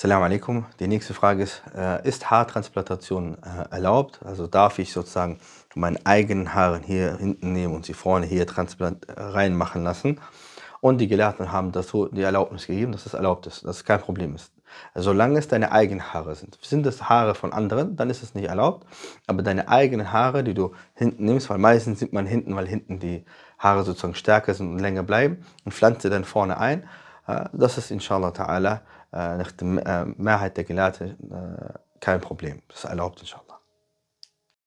Salam alaikum. Die nächste Frage ist, äh, ist Haartransplantation äh, erlaubt? Also darf ich sozusagen meinen eigenen Haare hier hinten nehmen und sie vorne hier transplant äh, reinmachen lassen? Und die Gelehrten haben dazu die Erlaubnis gegeben, dass es erlaubt ist, dass es kein Problem ist. Solange es deine eigenen Haare sind. Sind es Haare von anderen, dann ist es nicht erlaubt. Aber deine eigenen Haare, die du hinten nimmst, weil meistens sieht man hinten, weil hinten die Haare sozusagen stärker sind und länger bleiben, und pflanzt sie dann vorne ein äh, das ist inshallah ta'ala äh, nach der äh, Mehrheit der Gelehrten kein Problem. Das ist erlaubt inshallah.